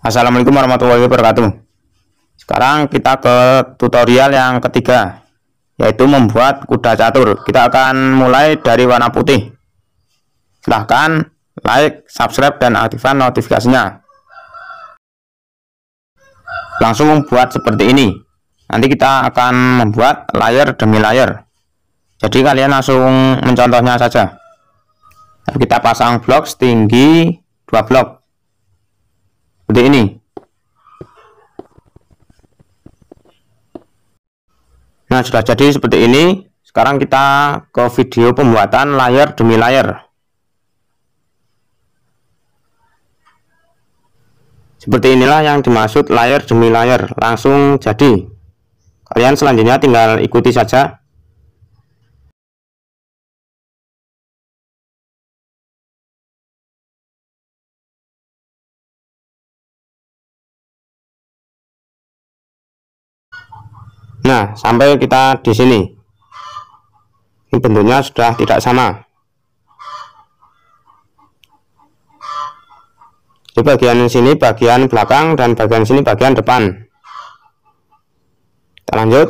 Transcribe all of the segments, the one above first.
Assalamualaikum warahmatullahi wabarakatuh Sekarang kita ke tutorial yang ketiga Yaitu membuat kuda catur Kita akan mulai dari warna putih Silahkan like, subscribe, dan aktifkan notifikasinya Langsung membuat seperti ini Nanti kita akan membuat layer demi layer Jadi kalian langsung mencontohnya saja kita pasang blok setinggi 2 blok seperti ini nah sudah jadi seperti ini sekarang kita ke video pembuatan layar demi layar seperti inilah yang dimaksud layar demi layar langsung jadi kalian selanjutnya tinggal ikuti saja Nah, sampai kita di sini. Ini bentuknya sudah tidak sama. Di bagian sini bagian belakang dan bagian sini bagian depan. Kita lanjut.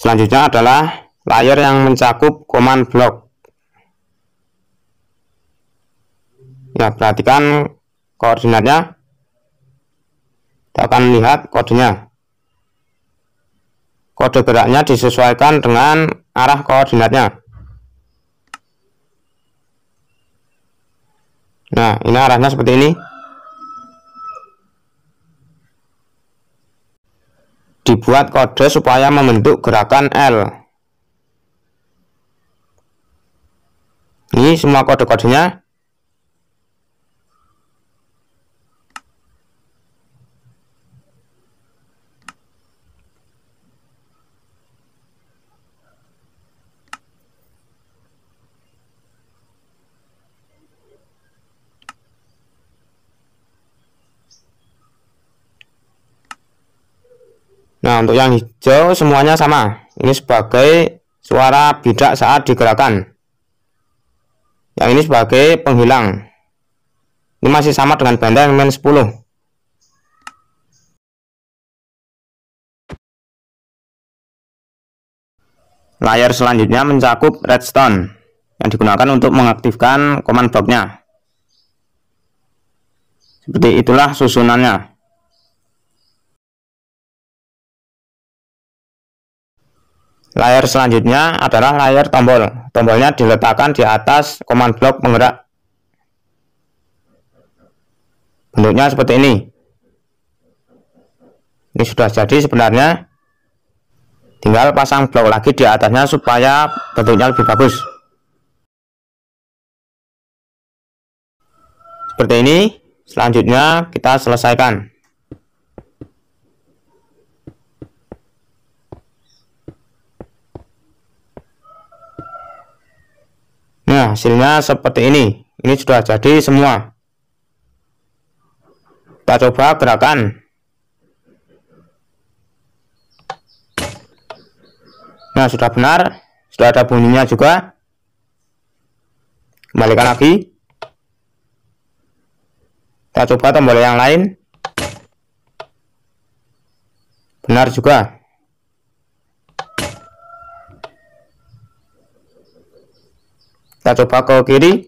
Selanjutnya adalah layar yang mencakup command block. Ya, perhatikan koordinatnya. Kita akan lihat kodenya. Kode geraknya disesuaikan dengan arah koordinatnya. Nah, ini arahnya seperti ini. dibuat kode supaya membentuk gerakan L. Ini semua kode-kodenya. Nah, untuk yang hijau semuanya sama. Ini sebagai suara bidak saat digerakkan. Yang ini sebagai penghilang. Ini masih sama dengan benda yang main 10. Layar selanjutnya mencakup redstone yang digunakan untuk mengaktifkan command blocknya. Seperti itulah susunannya. Layar selanjutnya adalah layar tombol. Tombolnya diletakkan di atas command block penggerak. Bentuknya seperti ini. Ini sudah jadi sebenarnya. Tinggal pasang blok lagi di atasnya supaya bentuknya lebih bagus. Seperti ini. Selanjutnya kita selesaikan. Nah, hasilnya seperti ini. Ini sudah jadi semua. Kita coba gerakan. Nah, sudah benar. Sudah ada bunyinya juga. Kembalikan lagi. Kita coba tombol yang lain. Benar juga. Kita coba ke kiri.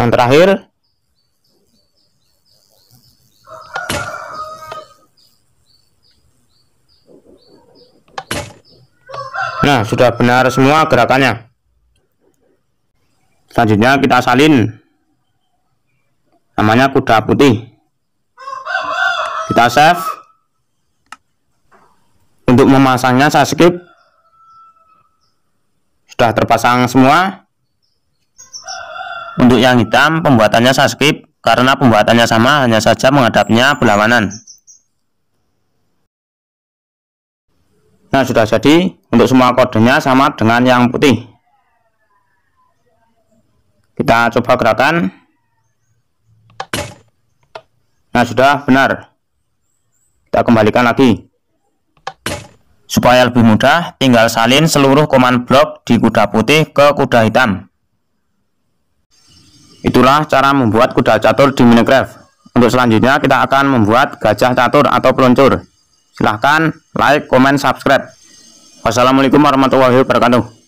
Yang terakhir. Nah, sudah benar semua gerakannya. Selanjutnya kita salin. Namanya kuda putih. Kita save. Untuk memasangnya saya skip. Sudah terpasang semua. Untuk yang hitam pembuatannya saya skip karena pembuatannya sama hanya saja menghadapnya berlawanan. Nah sudah jadi untuk semua kodenya sama dengan yang putih. Kita coba gerakan. Nah sudah benar. Kita kembalikan lagi. Supaya lebih mudah, tinggal salin seluruh komand block di kuda putih ke kuda hitam. Itulah cara membuat kuda catur di Minecraft. Untuk selanjutnya kita akan membuat gajah catur atau peluncur. Silahkan like, comment, subscribe. Wassalamualaikum warahmatullahi wabarakatuh.